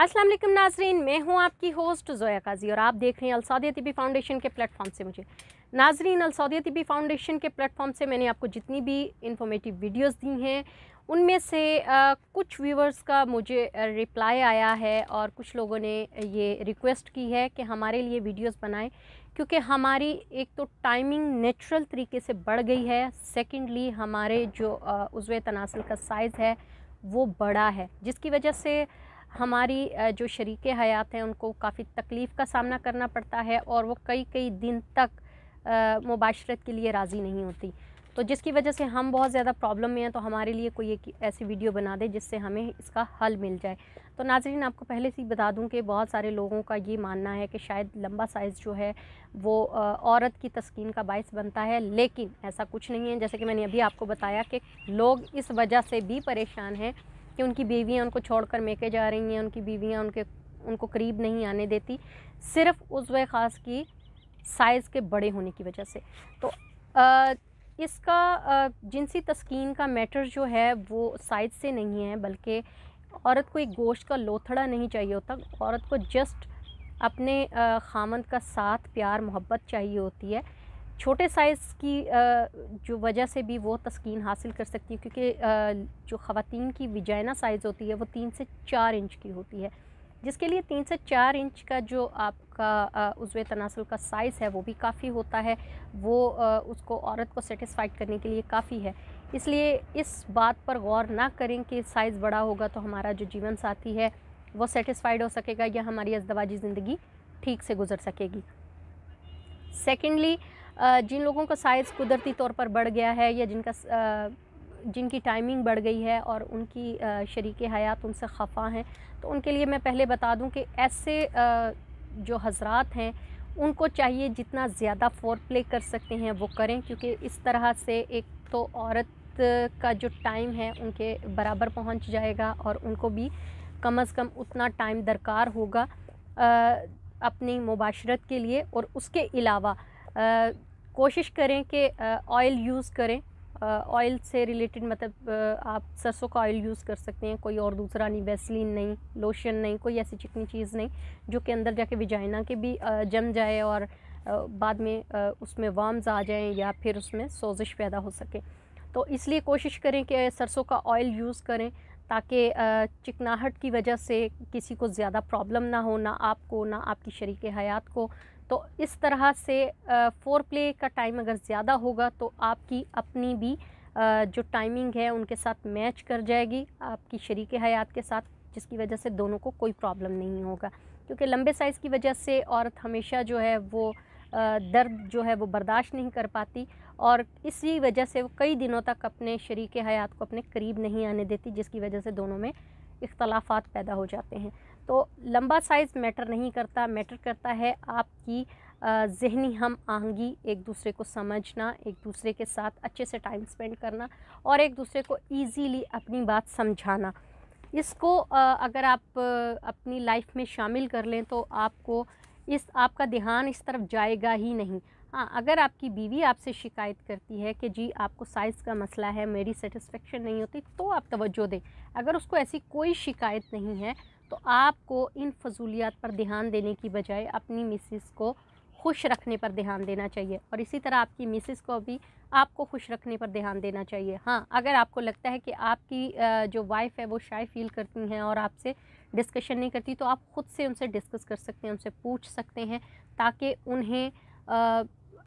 अस्सलाम वालेकुम नाजरीन मैं हूं आपकी होस्ट जोया काजी और आप देख रहे हैं अलसौदिया तबी फाउंडेशन के प्लेटफॉर्म से मुझे नाजरीन अलसौदिया तबी फाउंडेशन के प्लेटफॉर्म से मैंने आपको जितनी भी इंफॉर्मेटिव वीडियोस दी हैं उनमें से आ, कुछ व्यूवर्स का मुझे रिप्लाई आया है और कुछ लोगों ने ये रिक्वेस्ट की है कि हमारे लिए वीडियोस बनाएं क्योंकि हमारी एक तो टाइमिंग नेचुरल तरीके से बढ़ गई है सेकेंडली हमारे जो उज़व तनासिल का साइज़ है वो बड़ा है जिसकी वजह से हमारी जो शरीक हयात हैं उनको काफ़ी तकलीफ़ का सामना करना पड़ता है और वो कई कई दिन तक मुबाशरत के लिए राज़ी नहीं होती तो जिसकी वजह से हम बहुत ज़्यादा प्रॉब्लम में हैं तो हमारे लिए कोई एक ऐसी वीडियो बना दे जिससे हमें इसका हल मिल जाए तो नाजरीन आपको पहले से ही बता दूं कि बहुत सारे लोगों का ये मानना है कि शायद लंबा साइज़ जो है वो औरत की तस्किन का बायस बनता है लेकिन ऐसा कुछ नहीं है जैसे कि मैंने अभी आपको बताया कि लोग इस वजह से भी परेशान हैं कि उनकी बीवियाँ उनको छोड़ कर मेके जा रही हैं उनकी बीवियाँ उनके उनको करीब नहीं आने देती सिर्फ उस वह ख़ास की साइज़ के बड़े होने की वजह से तो आ, इसका जिनसी तस्कीन का मैटर जो है वो साइज से नहीं है बल्कि औरत को एक गोश्त का लोथड़ा नहीं चाहिए होता औरत को जस्ट अपने खामंद का साथ प्यार मोहब्बत चाहिए होती है छोटे साइज़ की जो वजह से भी वो तस्किन हासिल कर सकती है क्योंकि जो ख़वान की विजाइना साइज़ होती है वो तीन से चार इंच की होती है जिसके लिए तीन से चार इंच का जो आपका उज़व तनासल का साइज़ है वो भी काफ़ी होता है वो उसको औरत को सेटिस्फाइड करने के लिए काफ़ी है इसलिए इस बात पर गौर ना करें कि साइज़ बड़ा होगा तो हमारा जो जीवन साथी है वो सेटिस्फाइड हो सकेगा या हमारी अजदवाजी ज़िंदगी ठीक से गुजर सकेगी सेकेंडली जिन लोगों का साइज़ कुदरती तौर पर बढ़ गया है या जिनका जिनकी टाइमिंग बढ़ गई है और उनकी शरीक हयात उनसे खफा हैं तो उनके लिए मैं पहले बता दूं कि ऐसे जो हजरात हैं उनको चाहिए जितना ज़्यादा फोर प्ले कर सकते हैं वो करें क्योंकि इस तरह से एक तो औरत का जो टाइम है उनके बराबर पहुंच जाएगा और उनको भी कम अज़ कम उतना टाइम दरकार होगा अपनी मुबाशरत के लिए और उसके अलावा कोशिश करें कि ऑयल यूज़ करें ऑयल से रिलेटेड मतलब आप सरसों का ऑयल यूज़ कर सकते हैं कोई और दूसरा नहीं वैसलिन नहीं लोशन नहीं कोई ऐसी चिकनी चीज़ नहीं जो कि अंदर जाके विजाइना के भी जम जाए और बाद में उसमें वाम्स आ जाएं या फिर उसमें सोजिश पैदा हो सके तो इसलिए कोशिश करें कि सरसों का ऑयल यूज़ करें ताकि चिकनाहट की वजह से किसी को ज़्यादा प्रॉब्लम ना हो ना आपको ना आपकी शरीक हयात को तो इस तरह से फोर प्ले का टाइम अगर ज़्यादा होगा तो आपकी अपनी भी जो टाइमिंग है उनके साथ मैच कर जाएगी आपकी शरीक हयात के साथ जिसकी वजह से दोनों को कोई प्रॉब्लम नहीं होगा क्योंकि लंबे साइज़ की वजह से औरत हमेशा जो है वो दर्द जो है वो बर्दाश्त नहीं कर पाती और इसी वजह से वो कई दिनों तक अपने शरीक हयात को अपने करीब नहीं आने देती जिसकी वजह से दोनों में इख्लाफा पैदा हो जाते हैं तो लंबा साइज़ मैटर नहीं करता मैटर करता है आपकी जहनी हम आहंगी एक दूसरे को समझना एक दूसरे के साथ अच्छे से टाइम स्पेंड करना और एक दूसरे को ईजीली अपनी बात समझाना इसको अगर आप अपनी लाइफ में शामिल कर लें तो आपको इस आपका ध्यान इस तरफ जाएगा ही नहीं हाँ अगर आपकी बीवी आपसे शिकायत करती है कि जी आपको साइज़ का मसला है मेरी सेटिस्फेक्शन नहीं होती तो आप तवज्जो दें अगर उसको ऐसी कोई शिकायत नहीं है तो आपको इन फजूलियात पर ध्यान देने की बजाय अपनी मिसिस को खुश रखने पर ध्यान देना चाहिए और इसी तरह आपकी मिसिस को भी आपको खुश रखने पर ध्यान देना चाहिए हाँ अगर आपको लगता है कि आपकी जो वाइफ है वो शाय फील करती हैं और आपसे डिस्कशन नहीं करती तो आप ख़ुद से उनसे डिस्कस कर सकते हैं उनसे पूछ सकते हैं ताकि उन्हें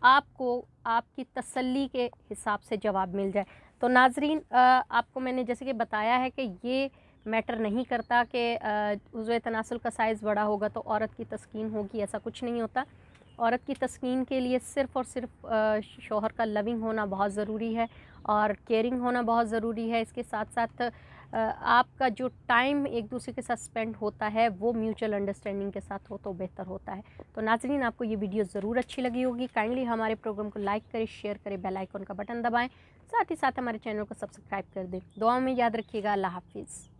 आपको आपकी तसल्ली के हिसाब से जवाब मिल जाए तो नाजरीन आपको मैंने जैसे कि बताया है कि ये मैटर नहीं करता कि उज़ तनासल का साइज़ बड़ा होगा तो औरत की तस्कीन होगी ऐसा कुछ नहीं होता औरत की तस्कीन के लिए सिर्फ़ और सिर्फ शोहर का लविंग होना बहुत ज़रूरी है और केयरिंग होना बहुत ज़रूरी है इसके साथ साथ आपका जो टाइम एक दूसरे के साथ स्पेंड होता है वो म्यूचुअल अंडरस्टैंडिंग के साथ हो तो बेहतर होता है तो नाजरीन आपको ये वीडियो ज़रूर अच्छी लगी होगी काइंडली हमारे प्रोग्राम को लाइक करें शेयर करें बेल आइकन का बटन दबाएं साथ ही साथ हमारे चैनल को सब्सक्राइब कर दें दुआओं में याद रखिएगा अल्लाह हाफिज़